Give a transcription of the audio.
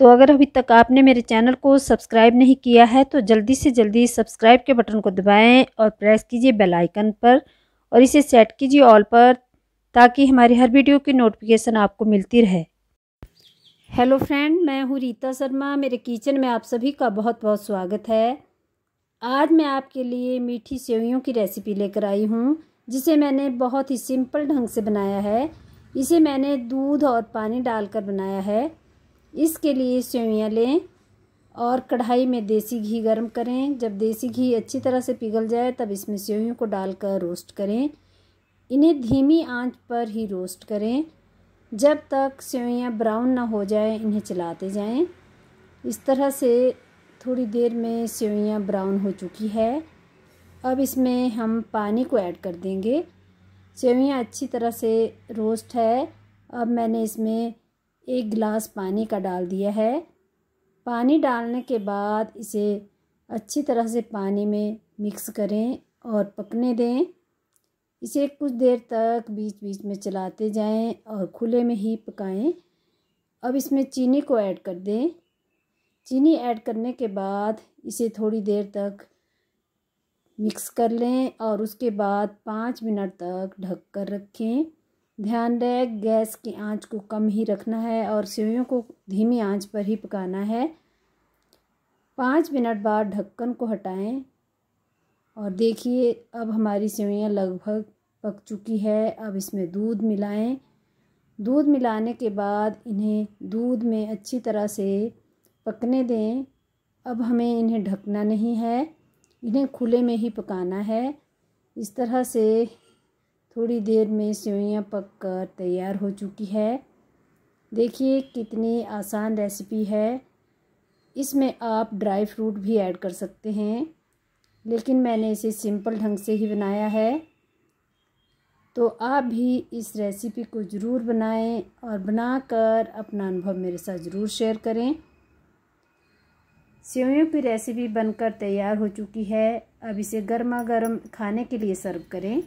तो अगर अभी तक आपने मेरे चैनल को सब्सक्राइब नहीं किया है तो जल्दी से जल्दी सब्सक्राइब के बटन को दबाएं और प्रेस कीजिए बेल आइकन पर और इसे सेट कीजिए ऑल पर ताकि हमारी हर वीडियो की नोटिफिकेशन आपको मिलती रहे हेलो फ्रेंड मैं हूँ रीता शर्मा मेरे किचन में आप सभी का बहुत बहुत स्वागत है आज मैं आपके लिए मीठी सेवियों की रेसिपी लेकर आई हूँ जिसे मैंने बहुत ही सिंपल ढंग से बनाया है इसे मैंने दूध और पानी डालकर बनाया है इसके लिए सेवियाँ लें और कढ़ाई में देसी घी गर्म करें जब देसी घी अच्छी तरह से पिघल जाए तब इसमें सेवियों को डालकर रोस्ट करें इन्हें धीमी आंच पर ही रोस्ट करें जब तक सेवैयाँ ब्राउन ना हो जाए इन्हें चलाते जाएं इस तरह से थोड़ी देर में सेवियाँ ब्राउन हो चुकी है अब इसमें हम पानी को ऐड कर देंगे सेवैयाँ अच्छी तरह से रोस्ट है अब मैंने इसमें एक गिलास पानी का डाल दिया है पानी डालने के बाद इसे अच्छी तरह से पानी में मिक्स करें और पकने दें इसे कुछ देर तक बीच बीच में चलाते जाएं और खुले में ही पकाएं अब इसमें चीनी को ऐड कर दें चीनी ऐड करने के बाद इसे थोड़ी देर तक मिक्स कर लें और उसके बाद पाँच मिनट तक ढक कर रखें ध्यान रहे गैस की आंच को कम ही रखना है और सेवियों को धीमी आंच पर ही पकाना है पाँच मिनट बाद ढक्कन को हटाएं और देखिए अब हमारी सेवियाँ लगभग पक चुकी है अब इसमें दूध मिलाएं दूध मिलाने के बाद इन्हें दूध में अच्छी तरह से पकने दें अब हमें इन्हें ढकना नहीं है इन्हें खुले में ही पकाना है इस तरह से थोड़ी देर में सेवैयाँ पककर तैयार हो चुकी है देखिए कितनी आसान रेसिपी है इसमें आप ड्राई फ्रूट भी ऐड कर सकते हैं लेकिन मैंने इसे सिंपल ढंग से ही बनाया है तो आप भी इस रेसिपी को ज़रूर बनाएं और बनाकर अपना अनुभव मेरे साथ ज़रूर शेयर करें सेवैयों की रेसिपी बनकर तैयार हो चुकी है अब इसे गर्मा गर्म खाने के लिए सर्व करें